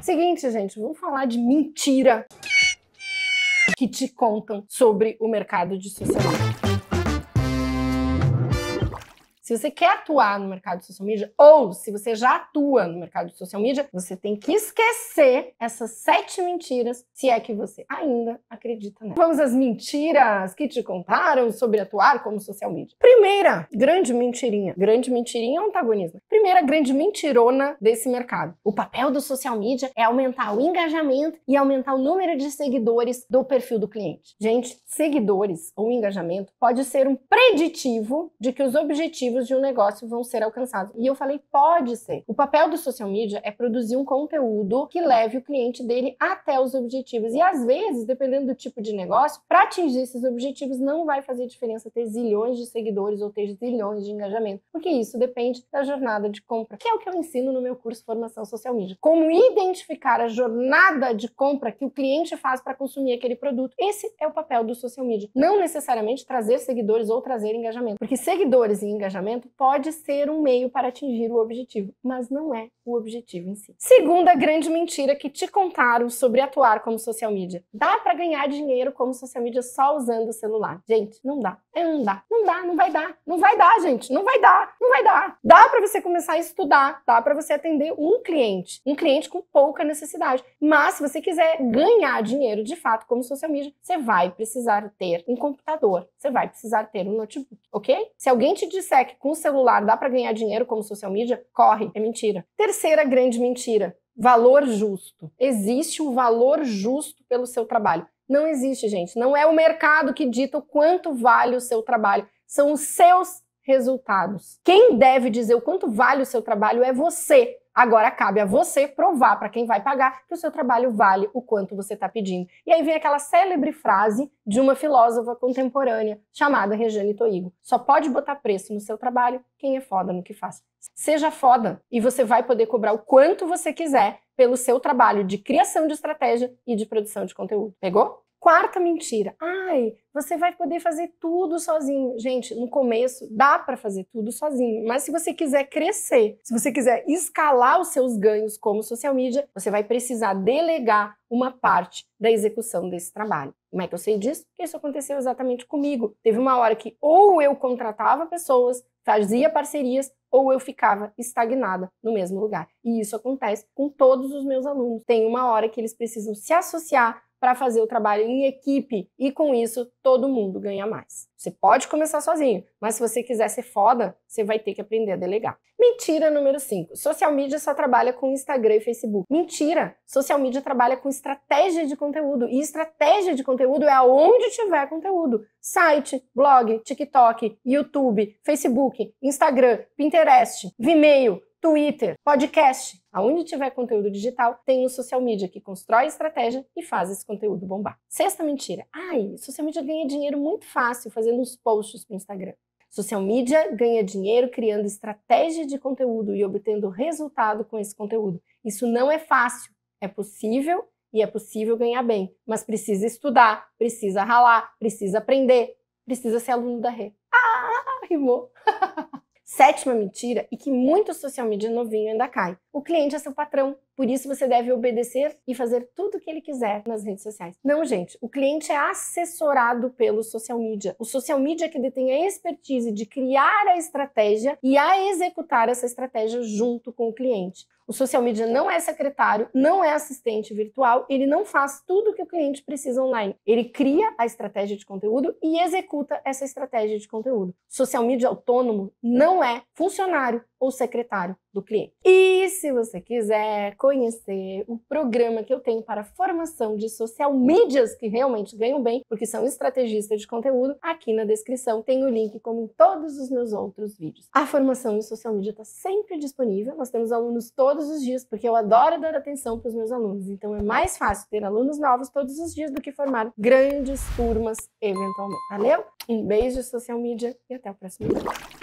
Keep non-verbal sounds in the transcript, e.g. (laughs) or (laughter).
Seguinte, gente, vamos falar de mentira que te contam sobre o mercado de sociedade. Se você quer atuar no mercado de social media, ou se você já atua no mercado de social media, você tem que esquecer essas sete mentiras, se é que você ainda acredita nela. Vamos às mentiras que te contaram sobre atuar como social media. Primeira grande mentirinha. Grande mentirinha é antagonismo. Primeira grande mentirona desse mercado. O papel do social media é aumentar o engajamento e aumentar o número de seguidores do perfil do cliente. Gente, seguidores ou engajamento pode ser um preditivo de que os objetivos objetivos de um negócio vão ser alcançados. E eu falei, pode ser. O papel do social media é produzir um conteúdo que leve o cliente dele até os objetivos. E às vezes, dependendo do tipo de negócio, para atingir esses objetivos não vai fazer diferença ter zilhões de seguidores ou ter zilhões de engajamento, porque isso depende da jornada de compra, que é o que eu ensino no meu curso Formação Social Media. Como identificar a jornada de compra que o cliente faz para consumir aquele produto. Esse é o papel do social media. Não necessariamente trazer seguidores ou trazer engajamento, porque seguidores e engajamento pode ser um meio para atingir o objetivo, mas não é o objetivo em si. Segunda grande mentira que te contaram sobre atuar como social media. Dá para ganhar dinheiro como social media só usando o celular. Gente, não dá. É, não dá. Não dá, não vai dar. Não vai dar, gente. Não vai dar. Não vai dar. Dá para você começar a estudar, dá para você atender um cliente, um cliente com pouca necessidade. Mas se você quiser ganhar dinheiro de fato como social media, você vai precisar ter um computador, você vai precisar ter um notebook, OK? Se alguém te disser que que com o celular dá para ganhar dinheiro como social media, corre, é mentira. Terceira grande mentira, valor justo. Existe um valor justo pelo seu trabalho. Não existe, gente. Não é o mercado que dita o quanto vale o seu trabalho. São os seus resultados. Quem deve dizer o quanto vale o seu trabalho é você. Agora cabe a você provar para quem vai pagar que o seu trabalho vale o quanto você está pedindo. E aí vem aquela célebre frase de uma filósofa contemporânea chamada Regiane Toigo: só pode botar preço no seu trabalho quem é foda no que faz. Seja foda e você vai poder cobrar o quanto você quiser pelo seu trabalho de criação de estratégia e de produção de conteúdo. Pegou? Quarta mentira. Ai, você vai poder fazer tudo sozinho. Gente, no começo dá para fazer tudo sozinho, mas se você quiser crescer, se você quiser escalar os seus ganhos como social media, você vai precisar delegar uma parte da execução desse trabalho. Como é que eu sei disso? Porque isso aconteceu exatamente comigo. Teve uma hora que ou eu contratava pessoas, fazia parcerias, ou eu ficava estagnada no mesmo lugar. E isso acontece com todos os meus alunos. Tem uma hora que eles precisam se associar para fazer o trabalho em equipe e com isso todo mundo ganha mais. Você pode começar sozinho, mas se você quiser ser foda, você vai ter que aprender a delegar. Mentira número 5. Social media só trabalha com Instagram e Facebook. Mentira! Social media trabalha com estratégia de conteúdo e estratégia de conteúdo é aonde tiver conteúdo. Site, blog, TikTok, YouTube, Facebook, Instagram, Pinterest, Vimeo, Twitter, podcast. Aonde tiver conteúdo digital, tem o social media que constrói estratégia e faz esse conteúdo bombar. Sexta mentira. Ai, social media ganha dinheiro muito fácil fazendo uns posts para Instagram. Social media ganha dinheiro criando estratégia de conteúdo e obtendo resultado com esse conteúdo. Isso não é fácil, é possível e é possível ganhar bem, mas precisa estudar, precisa ralar, precisa aprender, precisa ser aluno da rede. Ah, rimou. (laughs) sétima mentira e que muito social media novinho ainda cai. O cliente é seu patrão, por isso você deve obedecer e fazer tudo o que ele quiser nas redes sociais. Não, gente, o cliente é assessorado pelo social media. O social media é que detém a expertise de criar a estratégia e a executar essa estratégia junto com o cliente. O social media não é secretário, não é assistente virtual, ele não faz tudo o que o cliente precisa online. Ele cria a estratégia de conteúdo e executa essa estratégia de conteúdo. Social media autônomo não é funcionário, ou secretário do cliente. E se você quiser conhecer o programa que eu tenho para formação de social medias que realmente ganham bem, porque são estrategistas de conteúdo, aqui na descrição tem o link, como em todos os meus outros vídeos. A formação em social media está sempre disponível, nós temos alunos todos os dias, porque eu adoro dar atenção para os meus alunos, então é mais fácil ter alunos novos todos os dias do que formar grandes turmas eventualmente. Valeu? Um beijo social media e até o próximo vídeo.